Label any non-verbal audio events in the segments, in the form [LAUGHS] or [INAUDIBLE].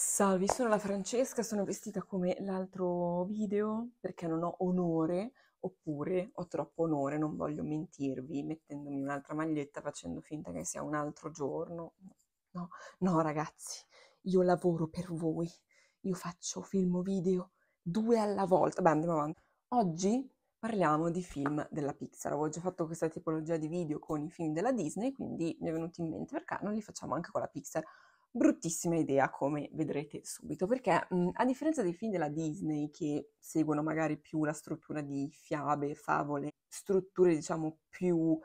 Salve, sono la Francesca, sono vestita come l'altro video perché non ho onore, oppure ho troppo onore, non voglio mentirvi, mettendomi un'altra maglietta, facendo finta che sia un altro giorno. No, no ragazzi, io lavoro per voi, io faccio film video due alla volta. Beh, andiamo avanti. Oggi parliamo di film della Pixar. Avevo già fatto questa tipologia di video con i film della Disney, quindi mi è venuto in mente perché non li facciamo anche con la Pixar bruttissima idea, come vedrete subito, perché mh, mhmm, a differenza dei film della Disney che seguono magari più la struttura di fiabe, favole, strutture diciamo più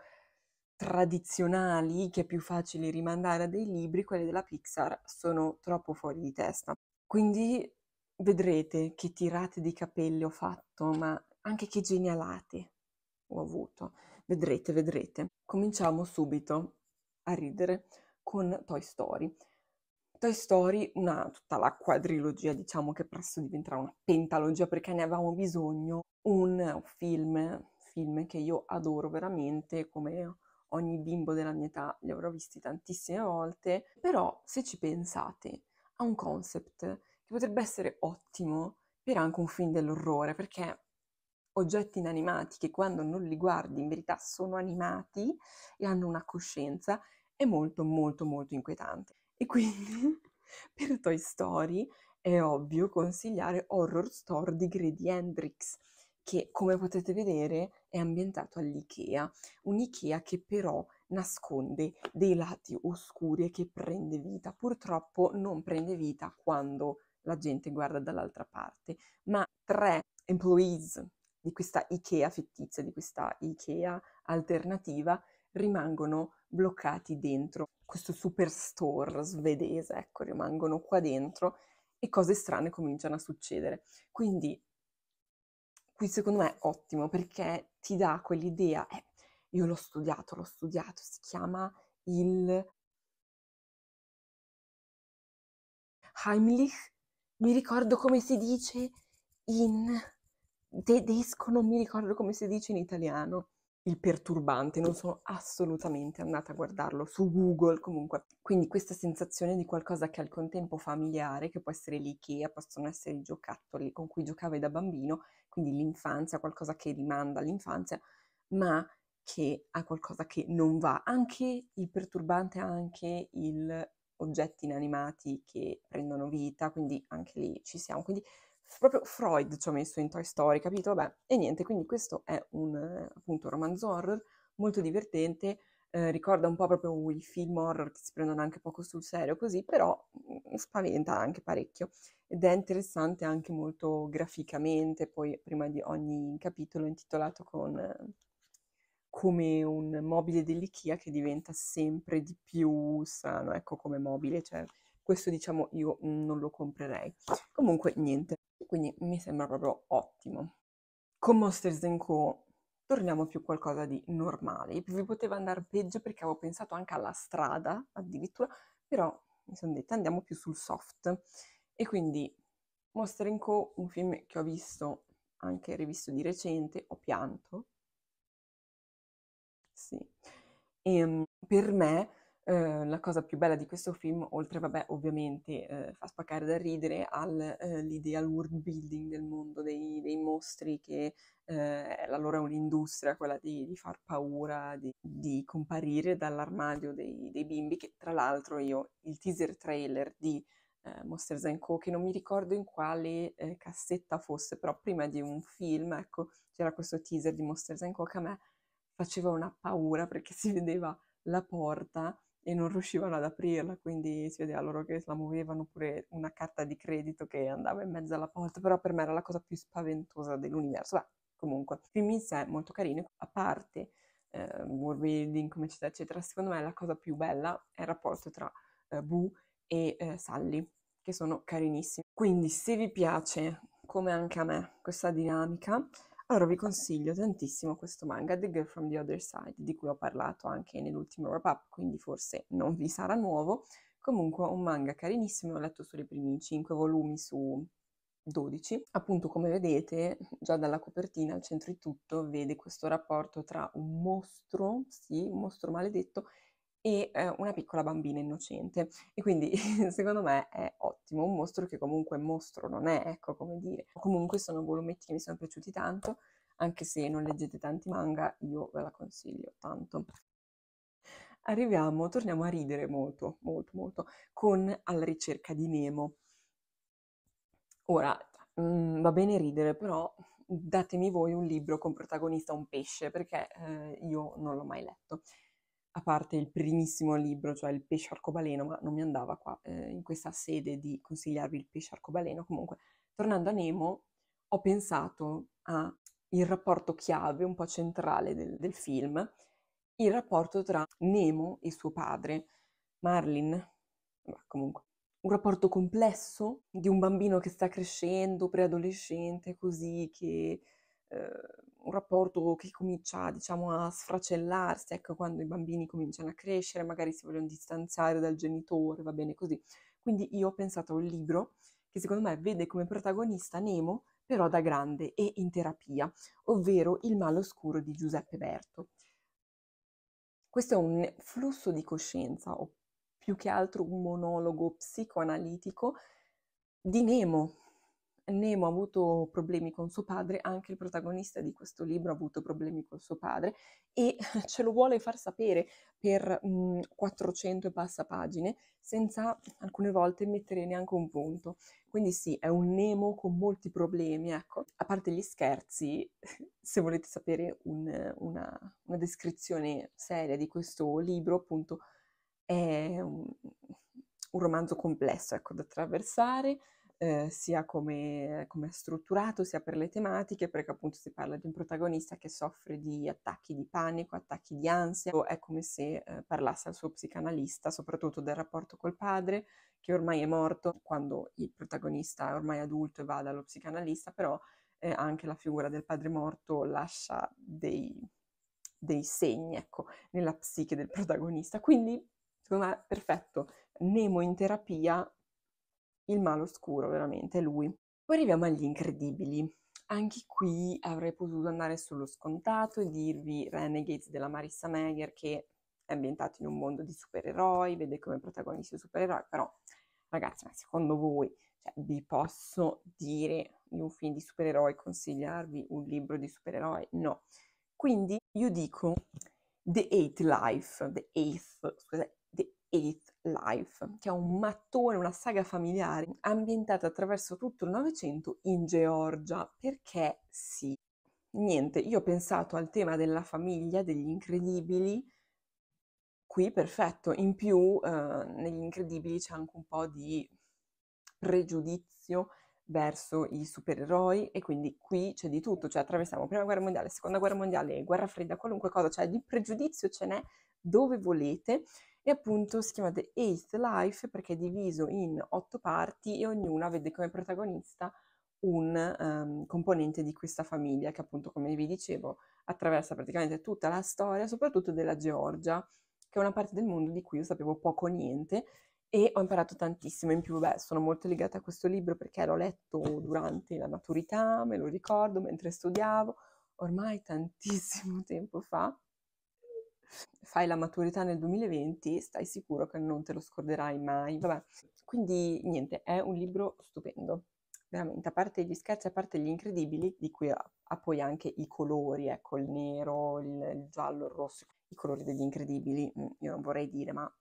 tradizionali che è più facile rimandare a dei libri, quelle della Pixar sono troppo fuori di testa. Quindi vedrete che tirate di capelli ho fatto, ma anche che genialate ho avuto. Vedrete, vedrete. Cominciamo subito a ridere con Toy Story. Toy Story, una, tutta la quadrilogia, diciamo che presto diventerà una pentalogia perché ne avevamo bisogno, un film, film che io adoro veramente come ogni bimbo della mia età li avrò visti tantissime volte, però se ci pensate a un concept che potrebbe essere ottimo per anche un film dell'orrore, perché oggetti inanimati che quando non li guardi in verità sono animati e hanno una coscienza è molto molto molto inquietante. E quindi [LAUGHS] per Toy Story è ovvio consigliare Horror Store di Grady Hendrix, che come potete vedere è ambientato all'IKEA, un'IKEA che però nasconde dei lati oscuri e che prende vita. Purtroppo non prende vita quando la gente guarda dall'altra parte, ma tre employees di questa IKEA fittizia, di questa IKEA alternativa, rimangono bloccati dentro questo superstore svedese, ecco, rimangono qua dentro e cose strane cominciano a succedere. Quindi qui secondo me è ottimo perché ti dà quell'idea, eh, io l'ho studiato, l'ho studiato, si chiama il Heimlich, mi ricordo come si dice in tedesco, non mi ricordo come si dice in italiano il perturbante, non sono assolutamente andata a guardarlo su Google comunque. Quindi questa sensazione di qualcosa che al contempo familiare, che può essere l'IKEA, possono essere i giocattoli con cui giocavi da bambino, quindi l'infanzia, qualcosa che rimanda all'infanzia, ma che ha qualcosa che non va. Anche il perturbante, anche il oggetti inanimati che prendono vita, quindi anche lì ci siamo. Quindi proprio Freud ci ha messo in Toy Story, capito? Vabbè, e niente, quindi questo è un, appunto, romanzo horror molto divertente, eh, ricorda un po' proprio i film horror che si prendono anche poco sul serio così, però mh, mm, spaventa anche parecchio ed è interessante anche molto graficamente, poi prima di ogni capitolo è intitolato con eh, come un mobile dell'IKEA che diventa sempre di più strano, ecco come mobile, cioè questo diciamo io non lo comprerei. Comunque niente, quindi mi sembra proprio ottimo. Con Monsters Co torniamo più qualcosa di normale. Vi poteva andare peggio perché avevo pensato anche alla strada, addirittura, però mi sono detta andiamo più sul soft. E quindi Monsters Co, un film che ho visto anche rivisto di recente, ho pianto. Sì. E, ehm, per me Ehm, la cosa più bella di questo film, oltre, vabbè, ovviamente eh, fa spaccare da ridere all'idea, al ehm, world building del mondo dei, dei mostri, che eh, loro è un'industria, quella di, di far paura, di, di comparire dall'armadio dei, dei, bimbi, che tra l'altro io il teaser trailer di ehm, Monsters and Co., che non mi ricordo in quale eh, cassetta fosse, però prima di un film, ecco, c'era questo teaser di Monsters and Co. che a me faceva una paura perché si vedeva la porta e non riuscivano ad aprirla, quindi si vedeva loro che la muovevano pure una carta di credito che andava in mezzo alla porta, però per me era la cosa più spaventosa dell'universo. Beh, comunque, il film in sé è molto carino, a parte eh, world building, come eccetera, eccetera, secondo me la cosa più bella è il rapporto tra eh, Boo e eh, Sally, che sono carinissimi. Quindi se vi piace, come anche a me, questa dinamica, allora vi consiglio tantissimo questo manga, The Girl from the Other Side, di cui ho parlato anche nell'ultimo wrap-up, quindi forse non vi sarà nuovo. Comunque un manga carinissimo, ho letto solo i primi 5 volumi su 12. Appunto, come vedete, già dalla copertina al centro di tutto vede questo rapporto tra un mostro, sì, un mostro maledetto, e eh, una piccola bambina innocente. E quindi [LAUGHS] secondo me è ottimo, un mostro che comunque mostro non è, ecco come dire. Comunque sono volumetti che mi sono piaciuti tanto, anche se non leggete tanti manga, io ve la consiglio tanto. Arriviamo, torniamo a ridere molto, molto, molto, con Alla ricerca di Nemo. Ora, mh, mhmm, va bene ridere, però datemi voi un libro con protagonista un pesce, perché eh, io non l'ho mai letto a parte il primissimo libro, cioè Il pesce arcobaleno, ma non mi andava qua eh, in questa sede di consigliarvi il pesce arcobaleno. Comunque, tornando a Nemo, ho pensato al rapporto chiave, un po' centrale del, del film, il rapporto tra Nemo e suo padre, Marlin. Ma comunque, un rapporto complesso di un bambino che sta crescendo, preadolescente, così che eh, un rapporto che comincia diciamo, a sfracellarsi, ecco, quando i bambini cominciano a crescere, magari si vogliono distanziare dal genitore, va bene così. Quindi io ho pensato a un libro che secondo me vede come protagonista Nemo, però da grande e in terapia, ovvero Il male oscuro di Giuseppe Berto. Questo è un flusso di coscienza, o più che altro un monologo psicoanalitico di Nemo, Nemo ha avuto problemi con suo padre, anche il protagonista di questo libro ha avuto problemi con suo padre e [LAUGHS] ce lo vuole far sapere per mh, mhmm, 400 e passa pagine senza alcune volte mettere neanche un punto. Quindi sì, è un Nemo con molti problemi, ecco. A parte gli scherzi, [LAUGHS] se volete sapere un, una, una descrizione seria di questo libro, appunto, è un, un romanzo complesso, ecco, da attraversare eh, sia come, come, è strutturato, sia per le tematiche, perché appunto si parla di un protagonista che soffre di attacchi di panico, attacchi di ansia, è come se eh, parlasse al suo psicanalista, soprattutto del rapporto col padre, che ormai è morto, quando il protagonista è ormai adulto e va dallo psicanalista, però eh, anche la figura del padre morto lascia dei, dei segni, ecco, nella psiche del protagonista. Quindi, secondo me, perfetto. Nemo in terapia il malo oscuro, veramente, lui. Poi arriviamo agli incredibili. Anche qui avrei potuto andare sullo scontato e dirvi Renegades della Marissa Meyer che è ambientato in un mondo di supereroi, vede come protagonisti supereroi, però ragazzi, ma secondo voi cioè, vi posso dire in un film di supereroi, consigliarvi un libro di supereroi? No. Quindi io dico The Eighth Life, The Eighth, scusate, Eighth Life, che è un mattone, una saga familiare ambientata attraverso tutto il Novecento in Georgia, perché sì. Niente, io ho pensato al tema della famiglia, degli incredibili, qui perfetto, in più eh, negli incredibili c'è anche un po' di pregiudizio verso i supereroi e quindi qui c'è di tutto, cioè attraversiamo prima guerra mondiale, seconda guerra mondiale, guerra fredda, qualunque cosa, cioè di pregiudizio ce n'è dove volete e appunto si chiama The Eighth Life perché è diviso in otto parti e ognuna vede come protagonista un um, componente di questa famiglia che appunto come vi dicevo attraversa praticamente tutta la storia, soprattutto della Georgia, che è una parte del mondo di cui io sapevo poco o niente e ho imparato tantissimo in più, beh, sono molto legata a questo libro perché l'ho letto durante la maturità, me lo ricordo mentre studiavo, ormai tantissimo tempo fa fai la maturità nel 2020, stai sicuro che non te lo scorderai mai. Vabbè. Quindi niente, è un libro stupendo. Veramente, a parte gli scherzi, a parte gli incredibili, di cui ha, ha poi anche i colori, ecco, il nero, il, il giallo, il rosso, i colori degli incredibili, mm, io non vorrei dire, ma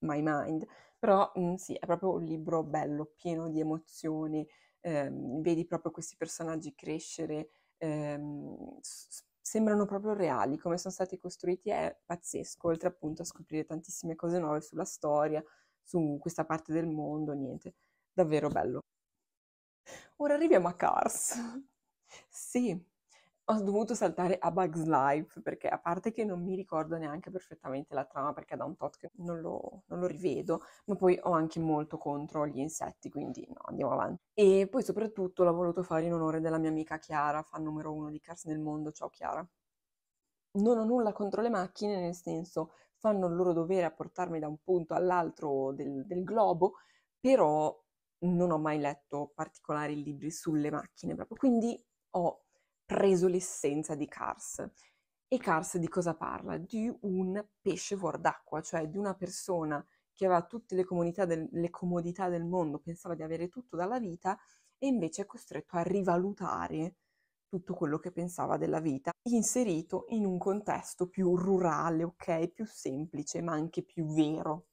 my mind. Però mm, sì, è proprio un libro bello, pieno di emozioni, ehm, vedi proprio questi personaggi crescere, ehm, sembrano proprio reali, come sono stati costruiti è pazzesco, oltre appunto a scoprire tantissime cose nuove sulla storia, su questa parte del mondo, niente, davvero bello. Ora arriviamo a Cars. [LAUGHS] sì, ho dovuto saltare a Bugs Life perché a parte che non mi ricordo neanche perfettamente la trama perché da un tot che non lo, non lo rivedo, ma poi ho anche molto contro gli insetti, quindi no, andiamo avanti. E poi soprattutto l'ho voluto fare in onore della mia amica Chiara, fan numero uno di Cars nel mondo, ciao Chiara. Non ho nulla contro le macchine, nel senso fanno il loro dovere a portarmi da un punto all'altro del, del globo, però non ho mai letto particolari libri sulle macchine proprio, quindi ho preso l'essenza di Cars. E Cars di cosa parla? Di un pesce fuor d'acqua, cioè di una persona che aveva tutte le del, le comodità del mondo, pensava di avere tutto dalla vita e invece è costretto a rivalutare tutto quello che pensava della vita, inserito in un contesto più rurale, ok, più semplice, ma anche più vero.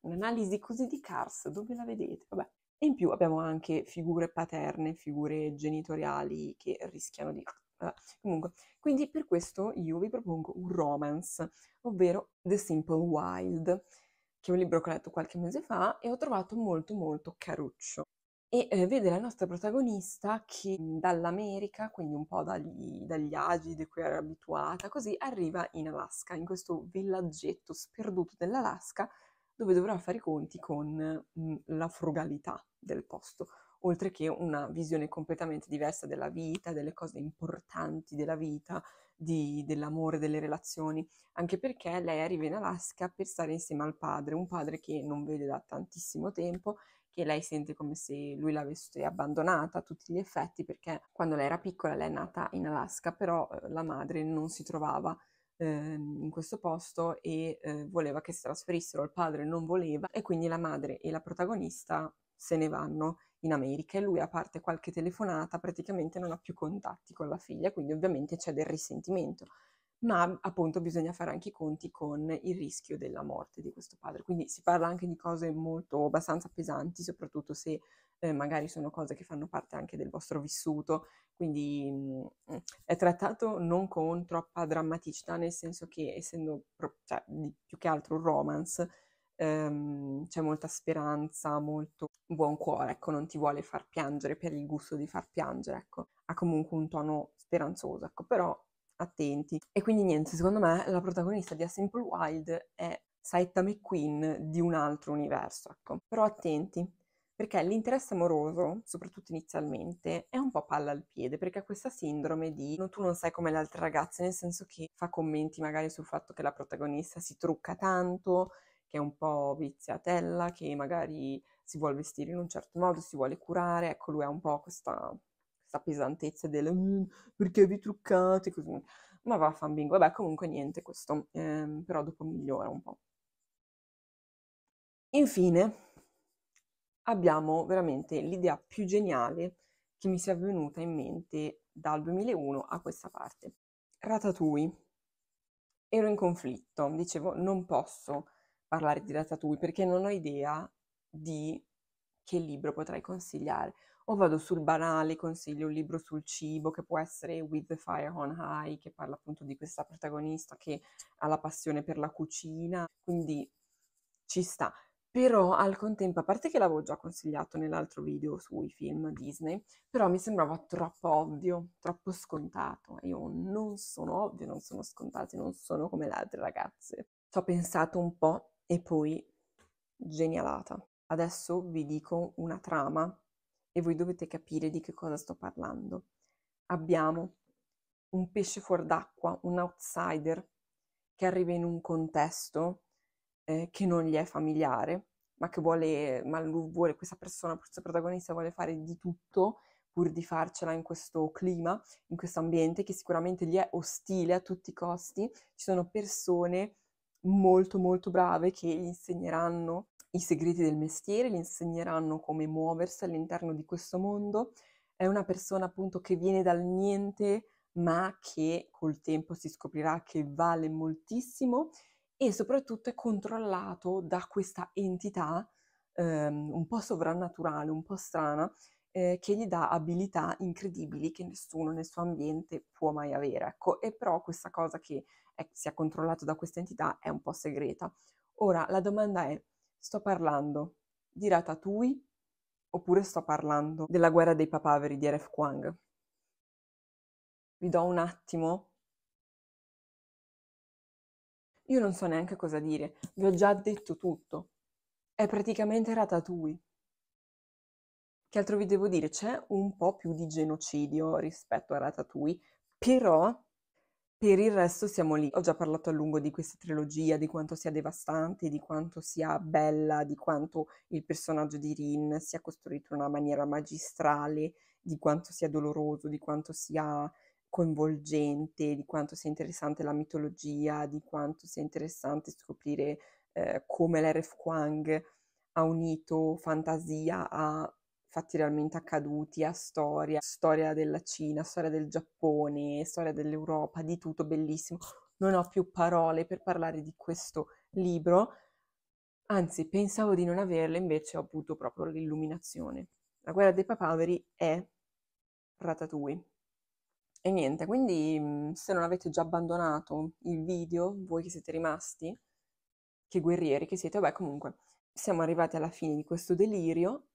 Un'analisi così di Cars, dove la vedete? Vabbè, e in più abbiamo anche figure paterne, figure genitoriali che rischiano di... Vabbè, comunque, quindi per questo io vi propongo un romance, ovvero The Simple Wild, che è un libro che ho letto qualche mese fa e ho trovato molto molto caruccio. E eh, vede la nostra protagonista che dall'America, quindi un po' dagli, dagli agi di cui era abituata, così arriva in Alaska, in questo villaggetto sperduto dell'Alaska, dove dovrà fare i conti con mm, la frugalità del posto, oltre che una visione completamente diversa della vita, delle cose importanti della vita, di, dell'amore, delle relazioni, anche perché lei arriva in Alaska per stare insieme al padre, un padre che non vede da tantissimo tempo, che lei sente come se lui l'avesse abbandonata a tutti gli effetti, perché quando lei era piccola lei è nata in Alaska, però eh, la madre non si trovava Ehm, in questo posto e eh, voleva che si trasferissero, il padre non voleva e quindi la madre e la protagonista se ne vanno in America e lui a parte qualche telefonata praticamente non ha più contatti con la figlia, quindi ovviamente c'è del risentimento, ma mhmm, appunto bisogna fare anche i conti con il rischio della morte di questo padre, quindi si parla anche di cose molto abbastanza pesanti, soprattutto se eh, magari sono cose che fanno parte anche del vostro vissuto quindi mh, mhmm, è trattato non con troppa drammaticità, nel senso che essendo pro- cioè, più che altro un romance, ehm, c'è molta speranza, molto buon cuore, ecco, non ti vuole far piangere per il gusto di far piangere, ecco, ha comunque un tono speranzoso, ecco, però attenti. E quindi niente, secondo me la protagonista di A Simple Wild è Saita McQueen di un altro universo, ecco, però attenti perché l'interesse amoroso, soprattutto inizialmente, è un po' palla al piede, perché ha questa sindrome di no, tu non sai come le altre ragazze, nel senso che fa commenti magari sul fatto che la protagonista si trucca tanto, che è un po' viziatella, che magari si vuole vestire in un certo modo, si vuole curare, ecco lui ha un po' questa, questa pesantezza del mm, perché vi truccate, così. Ma va, fan bingo, vabbè comunque niente questo, eh, però dopo migliora un po'. Infine, abbiamo veramente l'idea più geniale che mi sia venuta in mente dal 2001 a questa parte. Ratatouille. Ero in conflitto, dicevo non posso parlare di Ratatouille perché non ho idea di che libro potrei consigliare. O vado sul banale, consiglio un libro sul cibo che può essere With the Fire on High, che parla appunto di questa protagonista che ha la passione per la cucina, quindi ci sta. Però al contempo, a parte che l'avevo già consigliato nell'altro video sui film Disney, però mi sembrava troppo ovvio, troppo scontato. Io non sono ovvio, non sono scontato, non sono come le altre ragazze. Ci ho pensato un po' e poi genialata. Adesso vi dico una trama e voi dovete capire di che cosa sto parlando. Abbiamo un pesce fuor d'acqua, un outsider che arriva in un contesto eh, che non gli è familiare, ma che vuole, ma vuole, questa persona, questo protagonista vuole fare di tutto pur di farcela in questo clima, in questo ambiente che sicuramente gli è ostile a tutti i costi. Ci sono persone molto molto brave che gli insegneranno i segreti del mestiere, gli insegneranno come muoversi all'interno di questo mondo. È una persona appunto che viene dal niente, ma che col tempo si scoprirà che vale moltissimo e soprattutto è controllato da questa entità ehm, un po' sovrannaturale, un po' strana, eh, che gli dà abilità incredibili che nessuno nel suo ambiente può mai avere. Ecco, e però questa cosa che è, sia controllata da questa entità è un po' segreta. Ora, la domanda è, sto parlando di Ratatouille oppure sto parlando della guerra dei papaveri di RF Kwang? Vi do un attimo io non so neanche cosa dire, vi ho già detto tutto. È praticamente ratatouille. Che altro vi devo dire? C'è un po' più di genocidio rispetto a Ratatouille, però per il resto siamo lì. Ho già parlato a lungo di questa trilogia, di quanto sia devastante, di quanto sia bella, di quanto il personaggio di Rin sia costruito in una maniera magistrale, di quanto sia doloroso, di quanto sia coinvolgente, di quanto sia interessante la mitologia, di quanto sia interessante scoprire eh, come l'RF Quang ha unito fantasia a fatti realmente accaduti, a storia, storia della Cina, storia del Giappone, storia dell'Europa, di tutto, bellissimo. Non ho più parole per parlare di questo libro, anzi pensavo di non averle, invece ho avuto proprio l'illuminazione. La guerra dei papaveri è Ratatouille. E niente, quindi mhmm, se non avete già abbandonato il video, voi che siete rimasti, che guerrieri che siete, vabbè comunque, siamo arrivati alla fine di questo delirio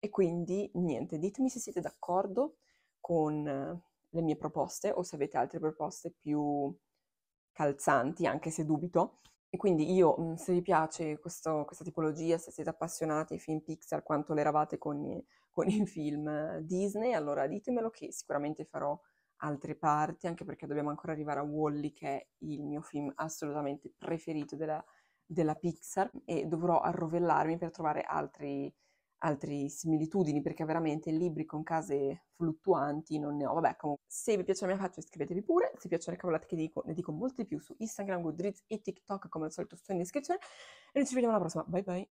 e quindi niente, ditemi se siete d'accordo con le mie proposte o se avete altre proposte più calzanti, anche se dubito. E quindi io, mhmm, se vi piace questo, questa tipologia, se siete appassionati ai film Pixar quanto l'eravate con, con i film Disney, allora ditemelo che sicuramente farò altre parti, anche perché dobbiamo ancora arrivare a Wally, che è il mio film assolutamente preferito della, della Pixar, e dovrò arrovellarmi per trovare altri, altre similitudini, perché veramente libri con case fluttuanti non ne ho. Vabbè, comunque, se vi piace la mia faccia iscrivetevi pure, se vi piacciono le cavolate che dico, ne dico molti di più su Instagram, Goodreads e TikTok, come al solito sto in descrizione, e noi ci vediamo alla prossima, bye bye!